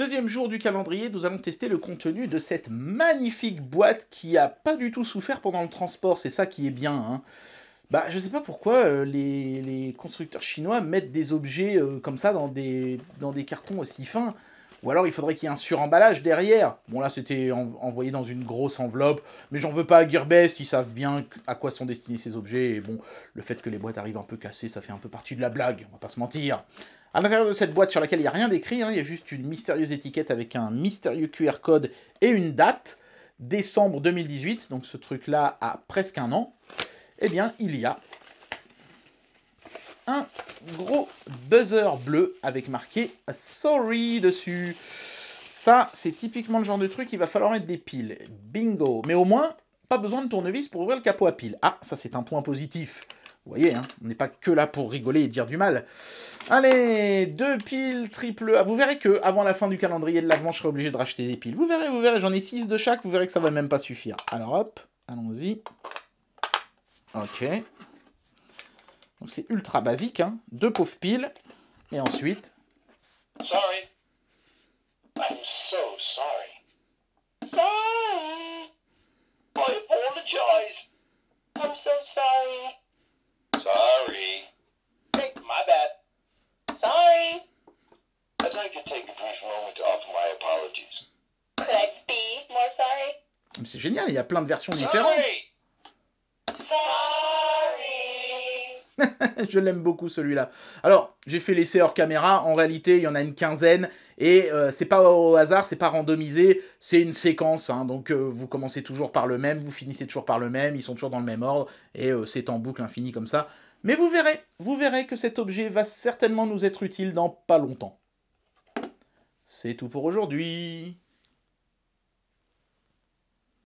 Deuxième jour du calendrier, nous allons tester le contenu de cette magnifique boîte qui a pas du tout souffert pendant le transport, c'est ça qui est bien. Hein. Bah, je sais pas pourquoi euh, les, constructeurs chinois mettent des objets euh, comme ça dans des, dans des cartons aussi fins. Ou alors il faudrait qu'il y ait un suremballage derrière. Bon là c'était envoyé dans une grosse enveloppe, mais j'en veux pas à Gearbest, ils savent bien à quoi sont destinés ces objets, et bon, le fait que les boîtes arrivent un peu cassées, ça fait un peu partie de la blague, on va pas se mentir. À l'intérieur de cette boîte sur laquelle il n'y a rien d'écrit, hein, il y a juste une mystérieuse étiquette avec un mystérieux QR code et une date, décembre 2018, donc ce truc-là a presque un an, eh bien il y a un gros buzzer bleu avec marqué Sorry dessus. Ça, c'est typiquement le genre de truc, il va falloir mettre des piles. Bingo. Mais au moins, pas besoin de tournevis pour ouvrir le capot à piles. Ah, ça c'est un point positif. Vous voyez, hein, on n'est pas que là pour rigoler et dire du mal. Allez, deux piles triple A. Vous verrez que avant la fin du calendrier de l'avant, je serai obligé de racheter des piles. Vous verrez, vous verrez, j'en ai six de chaque, vous verrez que ça va même pas suffire. Alors hop, allons-y. Ok. Donc c'est ultra basique, hein. deux pauvres piles, et ensuite... Sorry. I'm so sorry. Sorry. I apologize. I'm so sorry. Sorry. Take my bad. Sorry. I'd like to take a brief moment to offer my apologies. Could I be more sorry? C'est génial, il y a plein de versions différentes. Sorry. je l'aime beaucoup celui-là. Alors, j'ai fait l'essai hors caméra. En réalité, il y en a une quinzaine. Et euh, c'est pas au hasard, c'est pas randomisé. C'est une séquence. Hein. donc, euh, vous commencez toujours par le même, vous finissez toujours par le même. Ils sont toujours dans le même ordre. Et euh, c'est en boucle infinie comme ça. Mais vous verrez, vous verrez que cet objet va certainement nous être utile dans pas longtemps. C'est tout pour aujourd'hui.